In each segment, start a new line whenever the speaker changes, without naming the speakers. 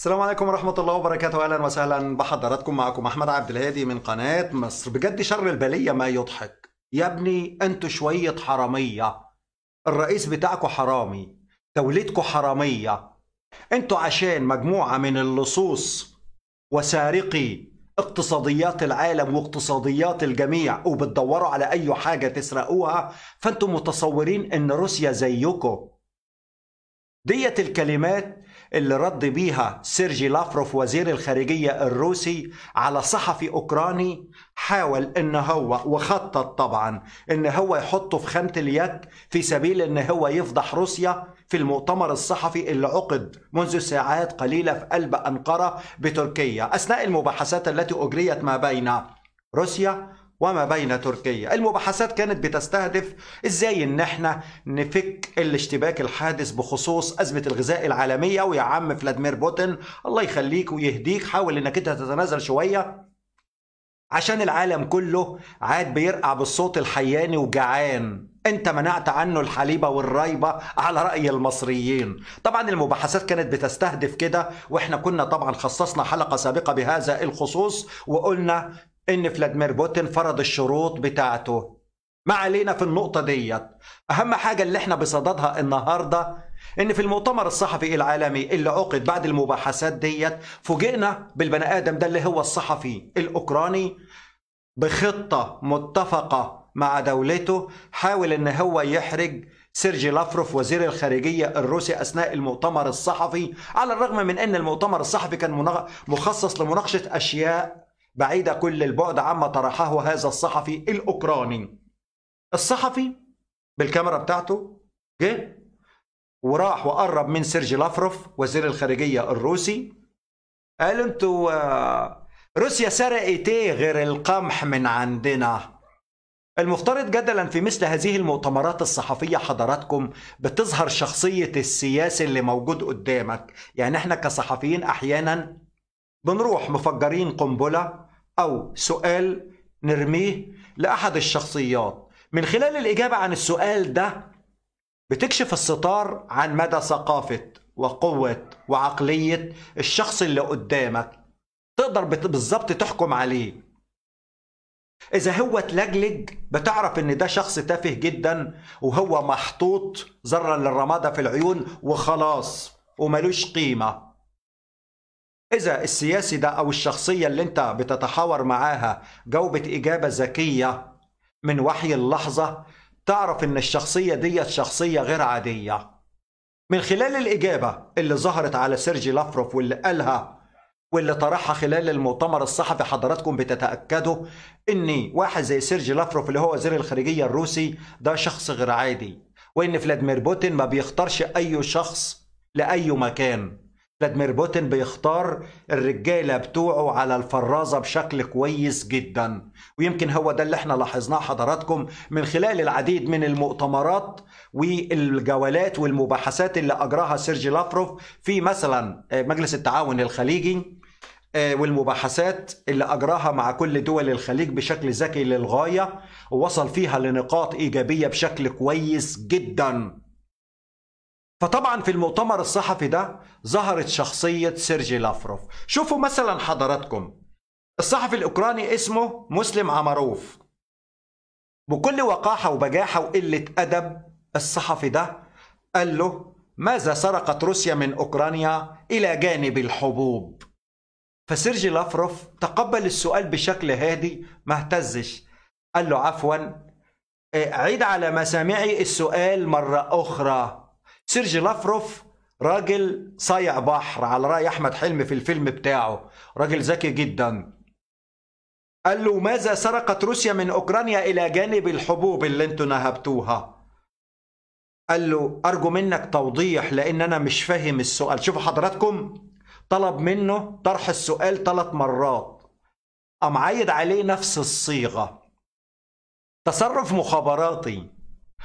السلام عليكم ورحمة الله وبركاته أهلا وسهلا بحضراتكم معكم أحمد عبد الهادي من قناة مصر بجد شر البلية ما يضحك يا ابني انتوا شوية حرامية الرئيس بتاعكم حرامي توليدكم حرامية انتوا عشان مجموعة من اللصوص وسارقي اقتصاديات العالم واقتصاديات الجميع وبتدوروا على أي حاجة تسرقوها فانتوا متصورين ان روسيا زيكم ديت الكلمات اللي رد بيها سيرجي لافروف وزير الخارجية الروسي على صحفي أوكراني حاول إن هو وخطط طبعا إن هو يحطه في خانة اليك في سبيل إن هو يفضح روسيا في المؤتمر الصحفي اللي عقد منذ ساعات قليلة في قلب أنقرة بتركيا أثناء المباحثات التي أجريت ما بين روسيا وما بين تركيا المباحثات كانت بتستهدف ازاي ان احنا نفك الاشتباك الحادث بخصوص ازمه الغذاء العالميه ويا عم فلاديمير بوتين الله يخليك ويهديك حاول انك انت تتنازل شويه عشان العالم كله عاد بيرقع بالصوت الحياني وجعان انت منعت عنه الحليبه والرايبه على راي المصريين طبعا المباحثات كانت بتستهدف كده واحنا كنا طبعا خصصنا حلقه سابقه بهذا الخصوص وقلنا ان فلاديمير بوتين فرض الشروط بتاعته ما علينا في النقطة ديت أهم حاجة اللي احنا بصددها النهاردة إن في المؤتمر الصحفي العالمي اللي عقد بعد المباحثات ديت فوجئنا بالبني آدم ده اللي هو الصحفي الأوكراني بخطة متفقة مع دولته حاول إن هو يحرج سيرجي لافروف وزير الخارجية الروسي أثناء المؤتمر الصحفي على الرغم من أن المؤتمر الصحفي كان مخصص لمناقشة أشياء بعيدة كل البعد عما طرحه هذا الصحفي الأوكراني الصحفي بالكاميرا بتاعته جه وراح وقرب من سيرجي لافروف وزير الخارجية الروسي قال انتوا آه، روسيا سرقت ايه غير القمح من عندنا المفترض جدلا في مثل هذه المؤتمرات الصحفية حضراتكم بتظهر شخصية السياسي اللي موجود قدامك يعني احنا كصحفيين احيانا بنروح مفجرين قنبلة أو سؤال نرميه لأحد الشخصيات من خلال الإجابة عن السؤال ده بتكشف الستار عن مدى ثقافة وقوة وعقلية الشخص اللي قدامك تقدر بالظبط تحكم عليه إذا هو اتلجلج بتعرف إن ده شخص تافه جدا وهو محطوط ذرا للرمادة في العيون وخلاص وملوش قيمة إذا السياسي ده أو الشخصية اللي أنت بتتحاور معاها جاوبت إجابة ذكية من وحي اللحظة تعرف إن الشخصية ديت شخصية غير عادية من خلال الإجابة اللي ظهرت على سيرجي لافروف واللي قالها واللي طرحها خلال المؤتمر الصحفي حضراتكم بتتأكدوا إن واحد زي سيرجي لافروف اللي هو وزير الخارجية الروسي ده شخص غير عادي وإن فلاديمير بوتين ما بيختارش أي شخص لأي مكان فلاديمير بوتين بيختار الرجاله بتوعه على الفرازه بشكل كويس جدا ويمكن هو ده اللي احنا لاحظناه حضراتكم من خلال العديد من المؤتمرات والجولات والمباحثات اللي اجراها سيرجي لافروف في مثلا آه، مجلس التعاون الخليجي آه، والمباحثات اللي اجراها مع كل دول الخليج بشكل ذكي للغايه ووصل فيها لنقاط ايجابيه بشكل كويس جدا فطبعا في المؤتمر الصحفي ده ظهرت شخصية سيرجي لافروف شوفوا مثلا حضراتكم الصحفي الأوكراني اسمه مسلم عمروف بكل وقاحة وبجاحة وقلة أدب الصحفي ده قال له ماذا سرقت روسيا من أوكرانيا إلى جانب الحبوب فسيرجي لافروف تقبل السؤال بشكل هادي ما اهتزش قال له عفوا إيه، عيد على مسامعي السؤال مرة أخرى سيرجي لافروف راجل صايع بحر على رأي أحمد حلمي في الفيلم بتاعه راجل ذكي جدا قال له ماذا سرقت روسيا من أوكرانيا إلى جانب الحبوب اللي انتوا نهبتوها قال له أرجو منك توضيح لأن أنا مش فاهم السؤال شوفوا حضراتكم طلب منه طرح السؤال ثلاث مرات قام عايد عليه نفس الصيغة تصرف مخابراتي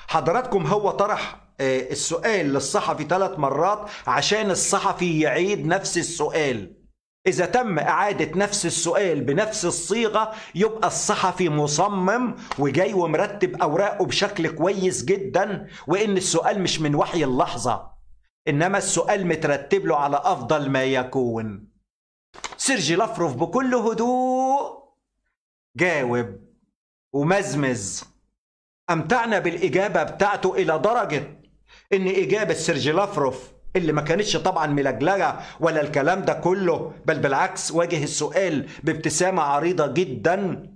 حضراتكم هو طرح آه، السؤال للصحفي ثلاث مرات عشان الصحفي يعيد نفس السؤال إذا تم إعادة نفس السؤال بنفس الصيغة يبقى الصحفي مصمم وجاي ومرتب أوراقه بشكل كويس جدا وإن السؤال مش من وحي اللحظة إنما السؤال مترتب له على أفضل ما يكون سيرجي لافروف بكل هدوء جاوب ومزمز أمتعنا بالإجابة بتاعته إلى درجة ان اجابه سيرجي لافروف اللي ما كانتش طبعا ملجلجة ولا الكلام ده كله بل بالعكس واجه السؤال بابتسامة عريضة جدا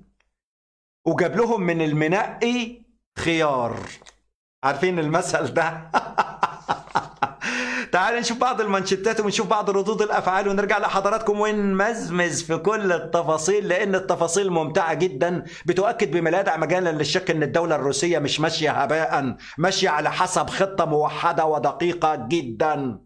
وجاب لهم من المنقي خيار عارفين المثل ده تعال نشوف بعض المانشيتات ونشوف بعض ردود الافعال ونرجع لحضراتكم ونمزمز في كل التفاصيل لان التفاصيل ممتعه جدا بتؤكد بما لا يدع مجالا للشك ان الدوله الروسيه مش ماشيه هباء ماشيه على حسب خطه موحده ودقيقه جدا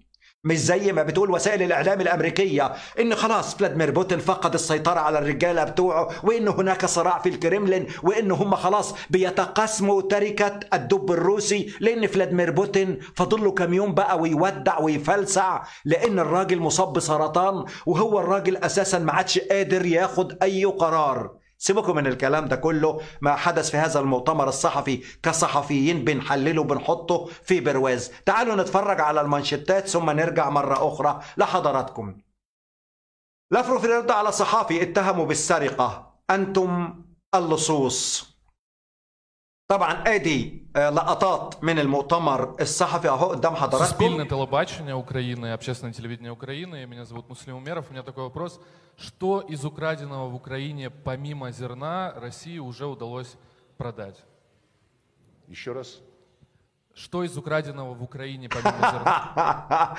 مش زي ما بتقول وسائل الاعلام الامريكيه ان خلاص فلاديمير بوتين فقد السيطره على الرجاله بتوعه وان هناك صراع في الكرملين وان هم خلاص بيتقاسموا تركه الدب الروسي لان فلاديمير بوتين فاضل له كام يوم بقى ويودع ويفلسع لان الراجل مصاب بسرطان وهو الراجل اساسا ما عادش قادر ياخد اي قرار سيبكم من الكلام ده كله ما حدث في هذا المؤتمر الصحفي كصحفيين بنحلله بنحطه في برواز تعالوا نتفرج على المانشيتات ثم نرجع مرة أخرى لحضراتكم لافروف الرد على صحافي اتهموا بالسرقة أنتم اللصوص طبعا ادي لقطات من المؤتمر الصحفي اهو قدام حضراتكم Суспільне телебачення Украины, общественное телевидение Украины. Меня зовут Муслим Умеров. У меня такой вопрос. Что из украденного в Украине помимо зерна России уже удалось продать? Еще раз. Что из украденного в Украине помимо зерна?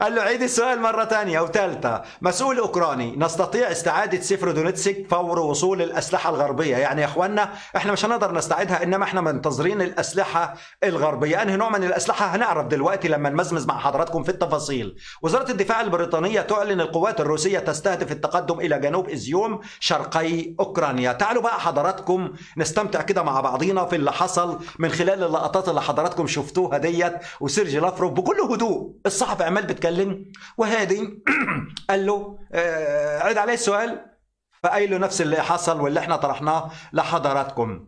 قال له عيد السؤال مرة ثانية أو ثالثة مسؤول أوكراني نستطيع استعادة سفر دونيتسك فور وصول الأسلحة الغربية يعني يا إخواننا إحنا مش هنقدر نستعيدها إنما إحنا منتظرين الأسلحة الغربية أنهي نوع من الأسلحة هنعرف دلوقتي لما نمزمز مع حضراتكم في التفاصيل وزارة الدفاع البريطانية تعلن القوات الروسية تستهدف التقدم إلى جنوب إزيوم شرقي أوكرانيا تعالوا بقى حضراتكم نستمتع كده مع بعضينا في اللي حصل من خلال اللقطات اللي حضراتكم شفتوها ديت وسيرجي لافروف بكل هدوء الصحفي عمال بيتكلم وهادي قال له آه عيد عليه السؤال فقال له نفس اللي حصل واللي احنا طرحناه لحضراتكم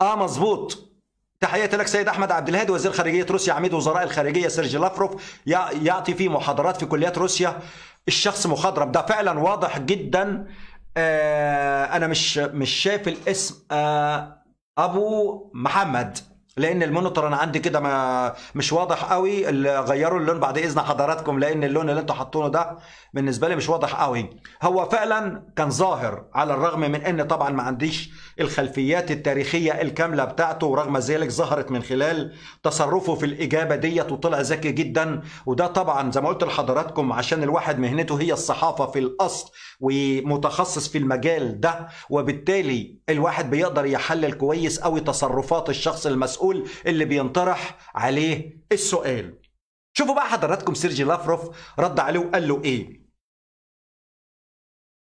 اه مظبوط تحياتي لك سيد احمد عبد الهادي وزير خارجيه روسيا عميد وزراء الخارجيه سيرجي لافروف يعطي فيه محاضرات في كليات روسيا الشخص مخضرم ده فعلا واضح جدا آه انا مش مش شايف الاسم آه ابو محمد لان المونيتور انا عندي كده مش واضح قوي غيروا اللون بعد اذن حضراتكم لان اللون اللي انتوا حاطينه ده بالنسبه لي مش واضح قوي هو فعلا كان ظاهر على الرغم من ان طبعا ما عنديش الخلفيات التاريخيه الكامله بتاعته ورغم ذلك ظهرت من خلال تصرفه في الاجابه ديت وطلع ذكي جدا وده طبعا زي ما قلت لحضراتكم عشان الواحد مهنته هي الصحافه في الاصل ومتخصص في المجال ده وبالتالي الواحد بيقدر يحلل كويس قوي تصرفات الشخص المسؤول العقول اللي بينطرح عليه السؤال شوفوا بقى حضراتكم سيرجي لافروف رد عليه وقال له ايه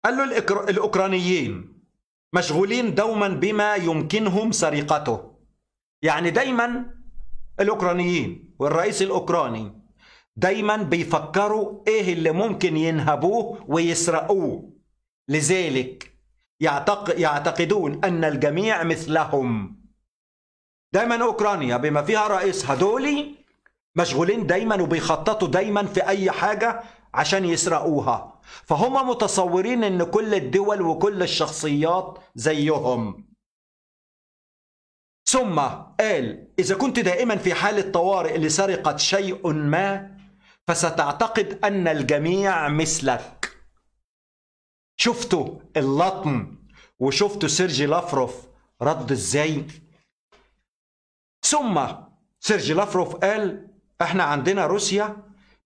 قال له الإكر... الاوكرانيين مشغولين دوما بما يمكنهم سرقته يعني دايما الاوكرانيين والرئيس الاوكراني دايما بيفكروا ايه اللي ممكن ينهبوه ويسرقوه لذلك يعتقدون ان الجميع مثلهم دايما اوكرانيا بما فيها رئيس هدولي مشغولين دايما وبيخططوا دايما في اي حاجه عشان يسرقوها فهم متصورين ان كل الدول وكل الشخصيات زيهم ثم قال اذا كنت دائما في حاله طوارئ لسرقه شيء ما فستعتقد ان الجميع مثلك شفتوا اللطم وشفتوا سيرجي لافروف رد ازاي ثم سيرجي لافروف قال احنا عندنا روسيا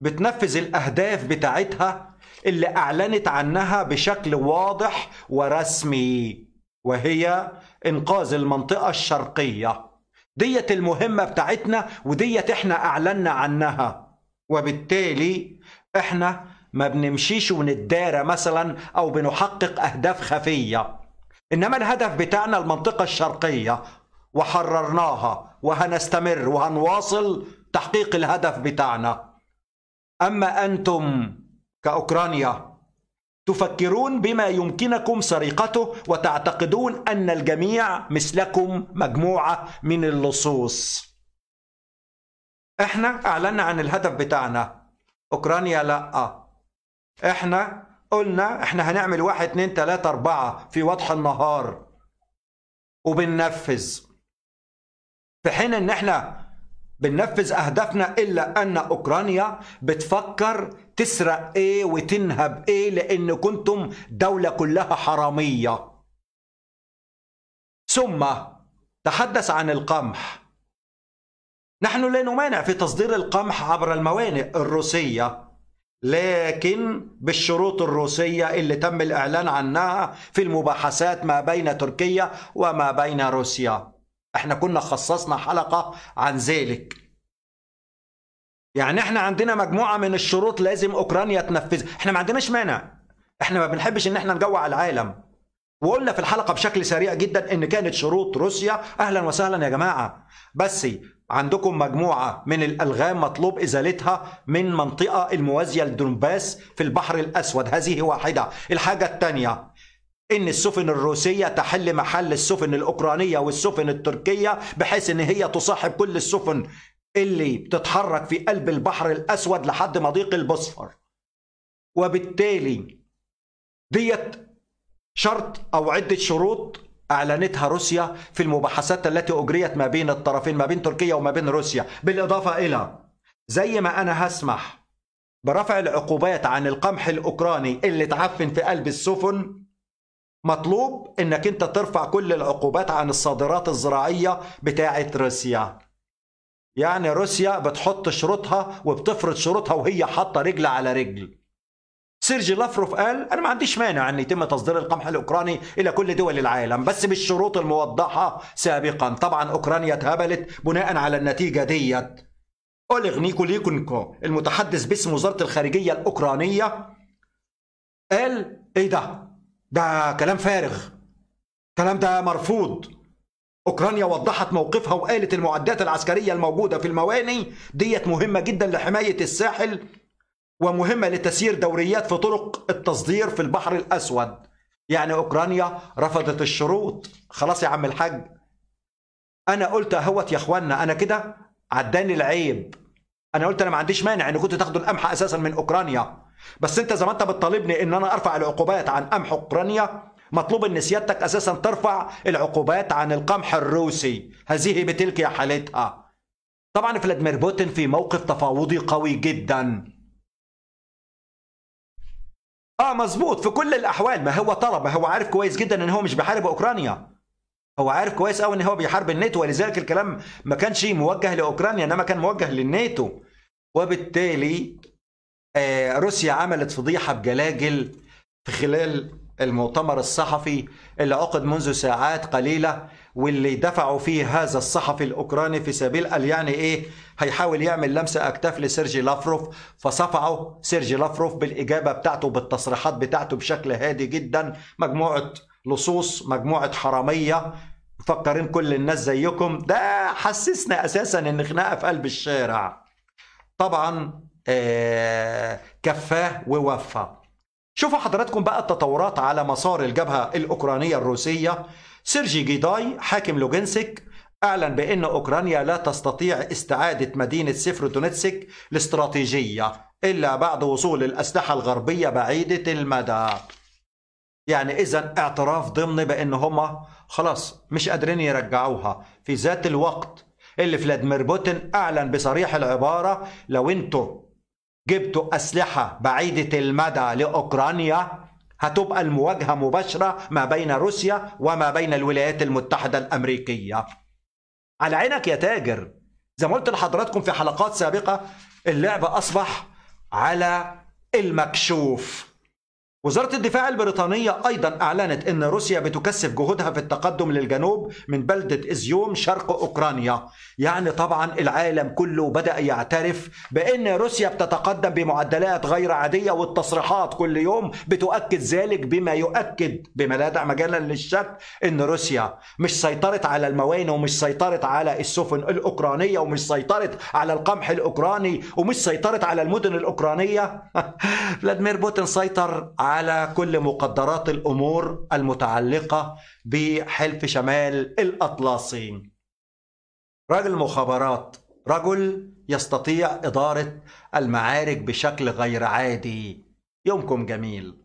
بتنفذ الاهداف بتاعتها اللي اعلنت عنها بشكل واضح ورسمي وهي انقاذ المنطقه الشرقيه ديت المهمه بتاعتنا وديت احنا اعلنا عنها وبالتالي احنا ما بنمشيش ونتدارى مثلا او بنحقق اهداف خفيه انما الهدف بتاعنا المنطقه الشرقيه وحررناها وهنستمر وهنواصل تحقيق الهدف بتاعنا اما انتم كاوكرانيا تفكرون بما يمكنكم سرقته وتعتقدون ان الجميع مثلكم مجموعه من اللصوص احنا اعلنا عن الهدف بتاعنا اوكرانيا لا احنا قلنا احنا هنعمل واحد اتنين تلاتة اربعة في وضح النهار وبننفذ في حين ان احنا بننفذ اهدافنا الا ان اوكرانيا بتفكر تسرق ايه وتنهب ايه لان كنتم دوله كلها حراميه ثم تحدث عن القمح نحن لا نمانع في تصدير القمح عبر الموانئ الروسيه لكن بالشروط الروسيه اللي تم الاعلان عنها في المباحثات ما بين تركيا وما بين روسيا احنا كنا خصصنا حلقة عن ذلك يعني احنا عندنا مجموعة من الشروط لازم اوكرانيا تنفذها احنا ما عندناش مانع احنا ما بنحبش ان احنا نجوع العالم وقلنا في الحلقة بشكل سريع جدا ان كانت شروط روسيا اهلا وسهلا يا جماعة بس عندكم مجموعة من الألغام مطلوب إزالتها من منطقة الموازية لدونباس في البحر الأسود هذه واحدة الحاجة الثانية ان السفن الروسيه تحل محل السفن الاوكرانيه والسفن التركيه بحيث ان هي تصاحب كل السفن اللي بتتحرك في قلب البحر الاسود لحد مضيق البوسفور وبالتالي ديت شرط او عده شروط اعلنتها روسيا في المباحثات التي اجريت ما بين الطرفين ما بين تركيا وما بين روسيا بالاضافه الى زي ما انا هسمح برفع العقوبات عن القمح الاوكراني اللي تعفن في قلب السفن مطلوب انك انت ترفع كل العقوبات عن الصادرات الزراعية بتاعة روسيا يعني روسيا بتحط شروطها وبتفرض شروطها وهي حاطة رجل على رجل سيرجي لافروف قال انا ما عنديش مانع ان يتم تصدير القمح الاوكراني الى كل دول العالم بس بالشروط الموضحه سابقا طبعا اوكرانيا اتهبلت بناء على النتيجه ديت اوليغ نيكوليكونكو المتحدث باسم وزاره الخارجيه الاوكرانيه قال ايه ده ده كلام فارغ الكلام ده مرفوض أوكرانيا وضحت موقفها وقالت المعدات العسكرية الموجودة في المواني ديت مهمة جدا لحماية الساحل ومهمة لتسيير دوريات في طرق التصدير في البحر الأسود يعني أوكرانيا رفضت الشروط خلاص يا عم الحاج أنا قلت أهوت يا إخوانا أنا كده عداني العيب أنا قلت أنا ما عنديش مانع إن كنت تاخدوا القمح أساسا من أوكرانيا بس انت زي ما انت بتطالبني ان انا ارفع العقوبات عن قمح اوكرانيا مطلوب ان سيادتك اساسا ترفع العقوبات عن القمح الروسي هذه بتلك حالتها طبعا فلاديمير بوتين في موقف تفاوضي قوي جدا اه مظبوط في كل الاحوال ما هو طلب ما هو عارف كويس جدا ان هو مش بيحارب اوكرانيا هو عارف كويس قوي ان هو بيحارب الناتو ولذلك الكلام ما كانش موجه لاوكرانيا انما كان موجه للناتو وبالتالي آه، روسيا عملت فضيحة بجلاجل في خلال المؤتمر الصحفي اللي عقد منذ ساعات قليلة واللي دفعوا فيه هذا الصحفي الأوكراني في سبيل قال يعني إيه هيحاول يعمل لمسة أكتاف لسيرجي لافروف فصفعه سيرجي لافروف بالإجابة بتاعته بالتصريحات بتاعته بشكل هادي جدا مجموعة لصوص مجموعة حرامية مفكرين كل الناس زيكم ده حسسنا أساسا إن خناقة في قلب الشارع طبعا آه، كفاه ووفى شوفوا حضراتكم بقى التطورات على مسار الجبهة الأوكرانية الروسية سيرجي جيداي حاكم لوجنسك أعلن بأن أوكرانيا لا تستطيع استعادة مدينة دونيتسك الاستراتيجية إلا بعد وصول الأسلحة الغربية بعيدة المدى يعني إذا اعتراف ضمني بأن هما خلاص مش قادرين يرجعوها في ذات الوقت اللي فلاديمير بوتين أعلن بصريح العبارة لو أنتوا جبتوا أسلحة بعيدة المدى لأوكرانيا هتبقى المواجهة مباشرة ما بين روسيا وما بين الولايات المتحدة الأمريكية على عينك يا تاجر زي ما قلت لحضراتكم في حلقات سابقة اللعب أصبح على المكشوف وزارة الدفاع البريطانية أيضا أعلنت أن روسيا بتكثف جهودها في التقدم للجنوب من بلدة إزيوم شرق أوكرانيا يعني طبعا العالم كله بدأ يعترف بأن روسيا بتتقدم بمعدلات غير عادية والتصريحات كل يوم بتؤكد ذلك بما يؤكد بما لا دع مجالا للشك أن روسيا مش سيطرت على الموانئ ومش سيطرت على السفن الأوكرانية ومش سيطرت على القمح الأوكراني ومش سيطرت على المدن الأوكرانية فلاديمير بوتين سيطر على كل مقدرات الامور المتعلقه بحلف شمال الاطلسي. رجل مخابرات، رجل يستطيع اداره المعارك بشكل غير عادي. يومكم جميل.